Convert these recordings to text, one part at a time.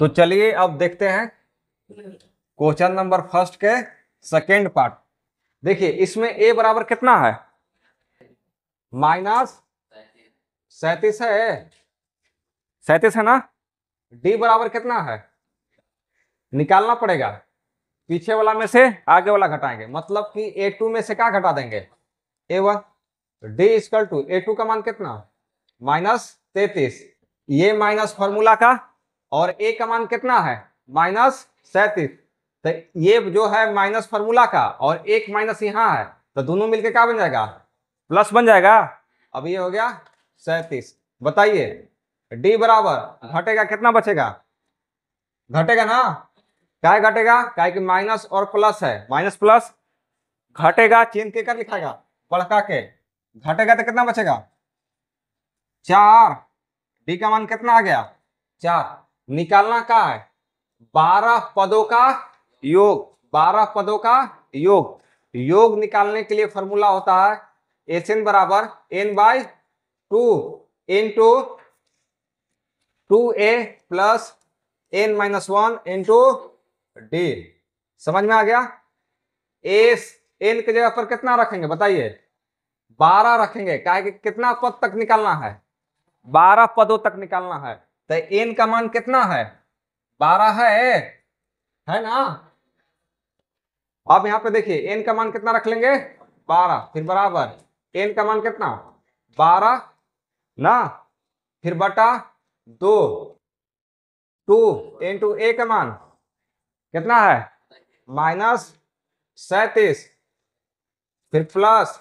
तो चलिए अब देखते हैं क्वेश्चन नंबर फर्स्ट के सेकेंड पार्ट देखिए इसमें ए बराबर कितना है माइनस सैतीस है सैतीस है ना डी बराबर कितना है निकालना पड़ेगा पीछे वाला में से आगे वाला घटाएंगे मतलब कि ए टू में से क्या घटा देंगे A one D is equal to A two का मान कितना माइनस तैतीस ये माइनस फॉर्मूला का और ए का मान कितना है माइनस सैतीस तो ये जो है माइनस फार्मूला का और एक माइनस यहाँ है तो दोनों मिलके क्या बन जाएगा प्लस बन जाएगा अब ये हो गया सैतीस बताइए डी बराबर घटेगा कितना बचेगा घटेगा ना क्या घटेगा क्या कि माइनस और प्लस है माइनस प्लस घटेगा चिन्ह के कर लिखाएगा पढ़का के घटेगा तो कितना बचेगा चार डी का मान कितना आ गया चार निकालना का है बारह पदों का योग बारह पदों का योग योग निकालने के लिए फॉर्मूला होता है एस एन बराबर N by two into two A plus N minus one two D समझ में आ गया एस एन की जगह पर कितना रखेंगे बताइए बारह रखेंगे काहे कि कितना पद तक निकालना है बारह पदों तक निकालना है तो एन का मान कितना है बारह है है ना आप यहाँ पे देखिए एन का मान कितना रख लेंगे बारह फिर बराबर एन का मान कितना बारह ना फिर बटा दो टू एन टू ए का मान कितना है माइनस सैतीस फिर प्लस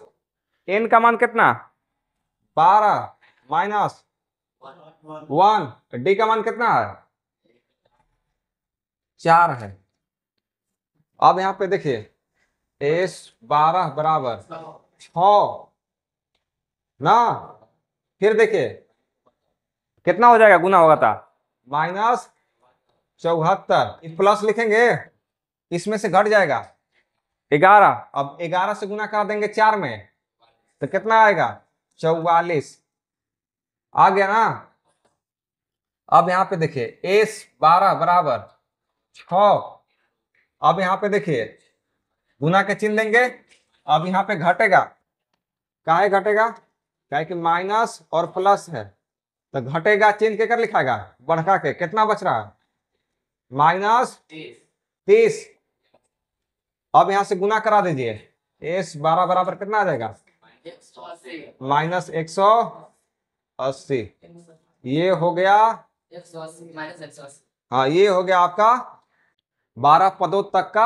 एन का मान कितना बारह माइनस वन डी का मान कितना है चार है अब यहाँ पे देखिए एस बारह बराबर छ ना फिर देखिए कितना हो जाएगा गुना होगा था माइनस चौहत्तर प्लस लिखेंगे इसमें से घट जाएगा ग्यारह अब ग्यारह से गुना कर देंगे चार में तो कितना आएगा चौवालीस आ गया ना अब यहाँ पे देखिए एस बारह बराबर छ अब यहाँ पे देखिए गुना के चिन्ह देंगे अब यहाँ पे घटेगा काहे घटेगा काहे कि माइनस और प्लस है तो घटेगा चिन्ह के कर लिखाएगा बढ़का के कितना बच रहा है माइनस तीस अब यहाँ से गुना करा दीजिए एस बारह बराबर कितना आ जाएगा माइनस एक सौ अस्सी ये हो गया हाँ ये हो गया आपका बारह पदों तक का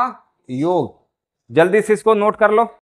योग जल्दी से इसको नोट कर लो